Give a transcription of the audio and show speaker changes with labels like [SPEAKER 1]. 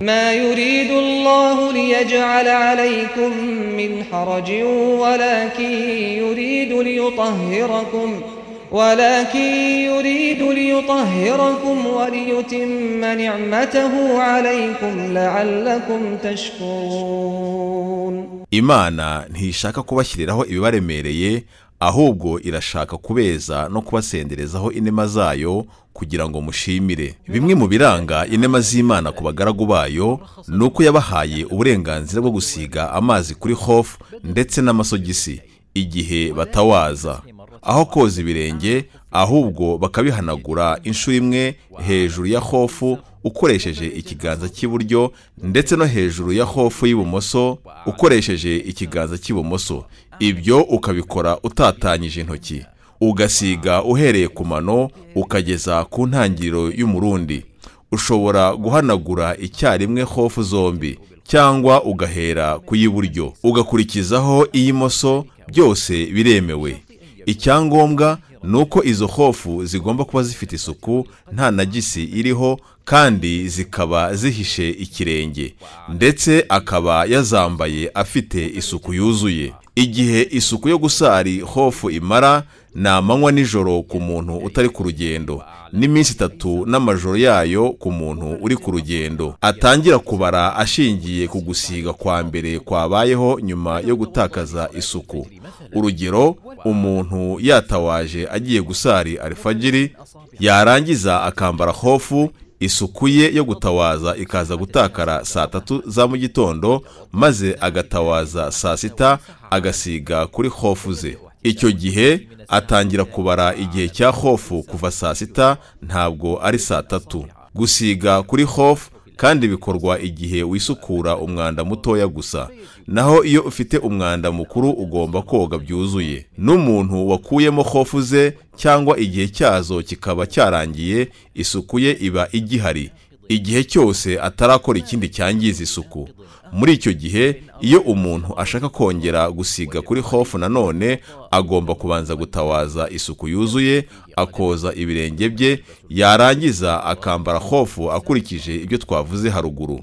[SPEAKER 1] ما يريد الله ليجعل عليكم من حرج ولكن يريد ليطهركم ولكن يريد ليطهركم وليتم نعمته عليكم لعلكم تشكرون
[SPEAKER 2] imana ntishaka kubashyiriraho ibibaremereye ahubwo irashaka kubeza no kubasenderezaho inema zayo kugira ngo mushimire bimwe mu biranga inema z'imana ku bagaragu bayo ni uko yabahaye uburenganzira bwo gusiga amazi kuri hofu ndetse n'amasogisi igihe batawaza aho koza ibirenge ahubwo bakabihanagura inshuro imwe hejuru ya hofu ukoresheje ikiganza cy'iburyo ndetse no hejuru ya hofu y'ibumoso ukoresheje ikiganza cy'ibumoso ibyo ukabikora utatanyije intoki ugasiga uhereye ku mano ukageza ku ntangiriro y'umurundi ushobora guhanagura icyarimwe hofu zombi cyangwa ugahera ku y'iburyo ugakurikizaho iy'imoso byose biremewe icyangombwa ni uko izo hofu zigomba kuba zifite isuku nta nagisi iriho kandi zikaba zihishe ikirenge ndetse akaba yazambaye afite isuku yuzuye igihe isuku yo gusari hofu imara ni amanywa nijoro ku muntu utari ku rugendo n'iminsi itatu n'amajoro yayo ku muntu uri ku rugendo atangira kubara ashingiye ku gusiga kwa mbere kwabayeho nyuma yo gutakaza isuku urugero umuntu yatawaje agiye gusari arifagiri yarangiza akambara hofu isuku ye yo gutawaza ikaza gutakara saa tatu za mu gitondo maze agatawaza saa sita agasiga kuri hofu ze icyo gihe atangira kubara igihe cya hofu kuva saa sita ntabwo ari saa tatu gusiga kuri hofu kandi bikorwa igihe wisukura umwanda mutoya gusa naho iyo ufite umwanda mukuru ugomba koga byuzuye n'umuntu wakuyemo hofu ze cyangwa igihe cyazo kikaba cyarangiye isuku ye iba igihari igihe cyose atarakora ikindi cyangiza isuku muri icyo gihe iyo umuntu ashaka kongera gusiga kuri hofu nanone agomba kubanza gutawaza isuku yuzuye akoza ibirenge bye yarangiza akambara hofu akurikije ibyo twavuze haruguru